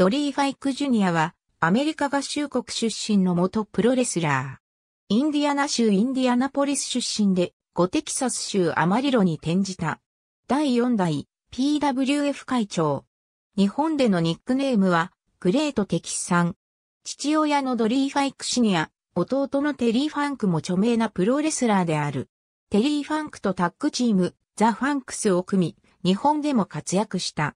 ドリー・ファイク・ジュニアは、アメリカ合衆国出身の元プロレスラー。インディアナ州インディアナポリス出身で、ゴテキサス州アマリロに転じた。第4代 PWF 会長。日本でのニックネームは、グレート・テキさん。父親のドリー・ファイク・シニア、弟のテリー・ファンクも著名なプロレスラーである。テリー・ファンクとタッグチーム、ザ・ファンクスを組み、日本でも活躍した。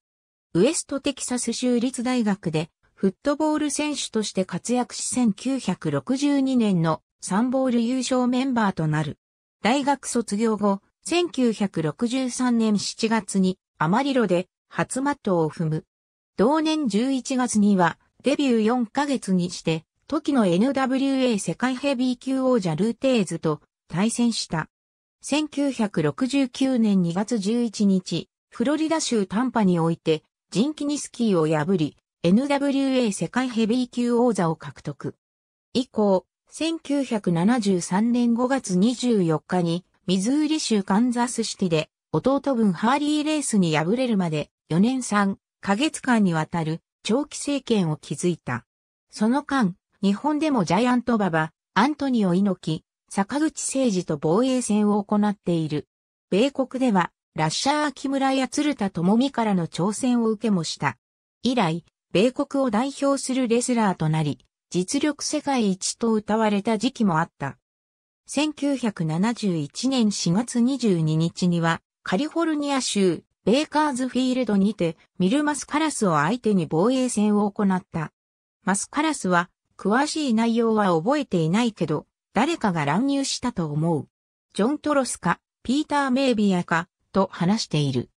ウエストテキサス州立大学でフットボール選手として活躍し1962年のンボール優勝メンバーとなる。大学卒業後、1963年7月にアマリロで初マットを踏む。同年11月にはデビュー4ヶ月にして、時の NWA 世界ヘビー級王者ルーテーズと対戦した。1969年2月11日、フロリダ州タンパにおいてジンキニスキーを破り、NWA 世界ヘビー級王座を獲得。以降、1973年5月24日に、ミズーリ州カンザスシティで、弟分ハーリーレースに敗れるまで、4年3ヶ月間にわたる長期政権を築いた。その間、日本でもジャイアント馬場、アントニオ猪木、坂口誠二と防衛戦を行っている。米国では、ラッシャー木村や鶴田智美からの挑戦を受けもした。以来、米国を代表するレスラーとなり、実力世界一と歌われた時期もあった。1971年4月22日には、カリフォルニア州、ベイカーズフィールドにて、ミルマスカラスを相手に防衛戦を行った。マスカラスは、詳しい内容は覚えていないけど、誰かが乱入したと思う。ジョン・トロスか、ピーター・メイビアか、と話している。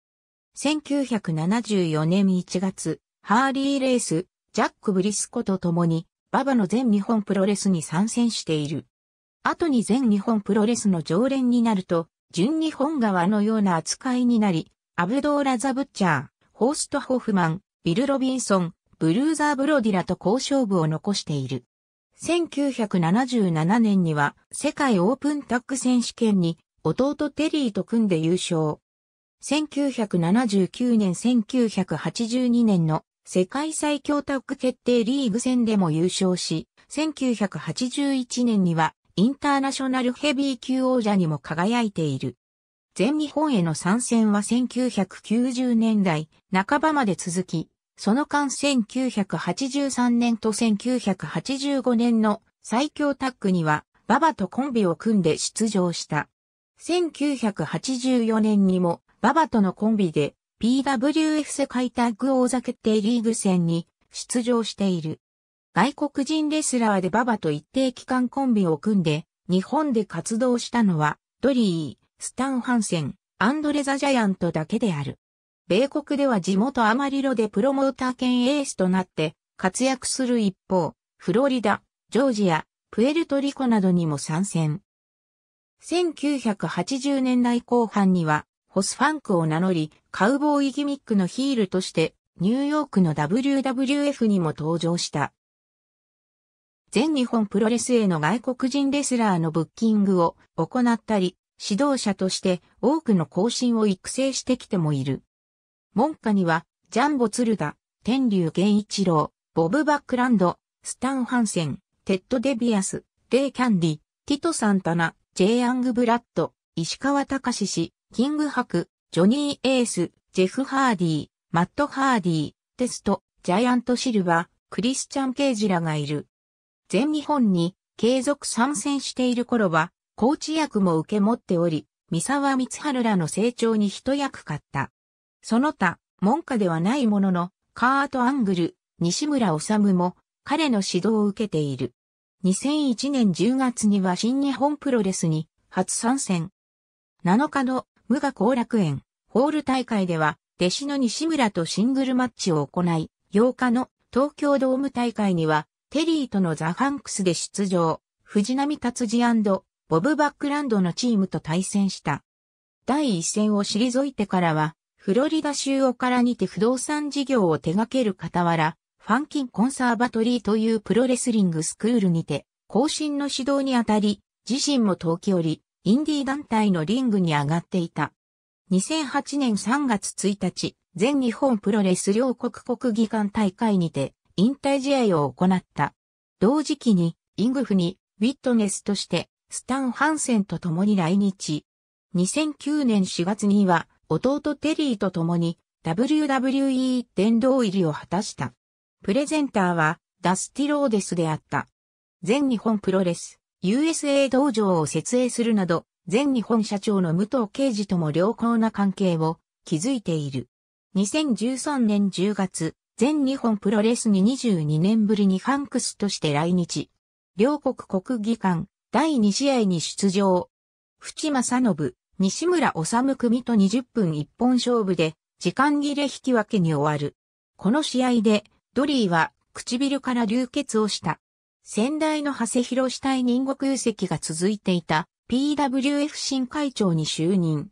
1974年1月、ハーリーレース、ジャック・ブリスコと共に、馬場の全日本プロレスに参戦している。後に全日本プロレスの常連になると、純日本側のような扱いになり、アブドーラ・ザ・ブッチャー、ホースト・ホフマン、ビル・ロビンソン、ブルーザー・ブロディラと交渉部を残している。1977年には世界オープンタッグ選手権に弟テリーと組んで優勝。1979年1982年の世界最強タッグ決定リーグ戦でも優勝し、1981年にはインターナショナルヘビー級王者にも輝いている。全日本への参戦は1990年代半ばまで続き、その間1983年と1985年の最強タッグには、馬場とコンビを組んで出場した。1984年にもババとのコンビで PWF 世界タッグ王座決定リーグ戦に出場している。外国人レスラーでババと一定期間コンビを組んで日本で活動したのはドリー、スタンハンセン、アンドレザ・ジャイアントだけである。米国では地元アマリロでプロモーター兼エースとなって活躍する一方、フロリダ、ジョージア、プエルトリコなどにも参戦。1980年代後半にはホスファンクを名乗り、カウボーイギミックのヒールとして、ニューヨークの WWF にも登場した。全日本プロレスへの外国人レスラーのブッキングを行ったり、指導者として多くの更進を育成してきてもいる。門下には、ジャンボ鶴田、天竜源一郎、ボブ・バックランド、スタン・ハンセン、テッド・デビアス、レイ・キャンディ、ティト・サンタナ、ジェイ・アング・ブラッド、石川隆氏、キング博、ジョニー・エース、ジェフ・ハーディー、マット・ハーディー、テスト、ジャイアント・シルバ、クリスチャン・ケージらがいる。全日本に継続参戦している頃は、コーチ役も受け持っており、三沢光春らの成長に一役買った。その他、門下ではないものの、カート・アングル、西村治も、彼の指導を受けている。2001年10月には新日本プロレスに初参戦。7日の無我後楽園ホール大会では、弟子の西村とシングルマッチを行い、8日の東京ドーム大会には、テリーとのザ・ファンクスで出場、藤波達治ボブ・バックランドのチームと対戦した。第一戦を退いてからは、フロリダ州オカラにて不動産事業を手掛ける傍ら、ファンキンコンサーバトリーというプロレスリングスクールにて、更新の指導にあたり、自身も東京り、インディー団体のリングに上がっていた。2008年3月1日、全日本プロレス両国国技館大会にて引退試合を行った。同時期にイングフにウィットネスとしてスタン・ハンセンと共に来日。2009年4月には弟テリーと共に WWE 殿堂入りを果たした。プレゼンターはダスティローデスであった。全日本プロレス USA 道場を設営するなど、前日本社長の武藤敬司とも良好な関係を築いている。2013年10月、全日本プロレスに22年ぶりにファンクスとして来日。両国国技館第2試合に出場。淵正信、西村治組と20分一本勝負で、時間切れ引き分けに終わる。この試合で、ドリーは唇から流血をした。先代の長谷博体人国空席が続いていた PWF 新会長に就任。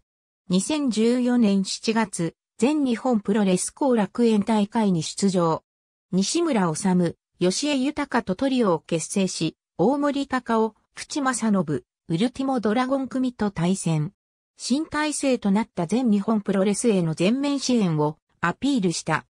2014年7月、全日本プロレス後楽園大会に出場。西村治、吉江豊とトリオを結成し、大森隆夫、淵正信、ウルティモドラゴン組と対戦。新体制となった全日本プロレスへの全面支援をアピールした。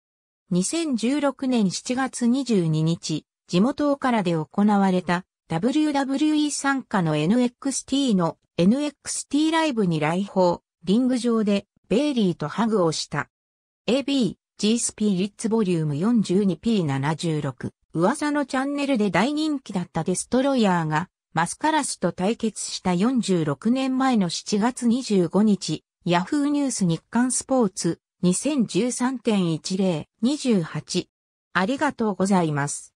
2016年7月22日、地元からで行われた WWE 参加の NXT の NXT ライブに来訪、リング上でベイリーとハグをした。AB、G スピリッツボリューム 42P76、噂のチャンネルで大人気だったデストロイヤーがマスカラスと対決した46年前の7月25日、ヤフーニュース日刊スポーツ2013.1028。ありがとうございます。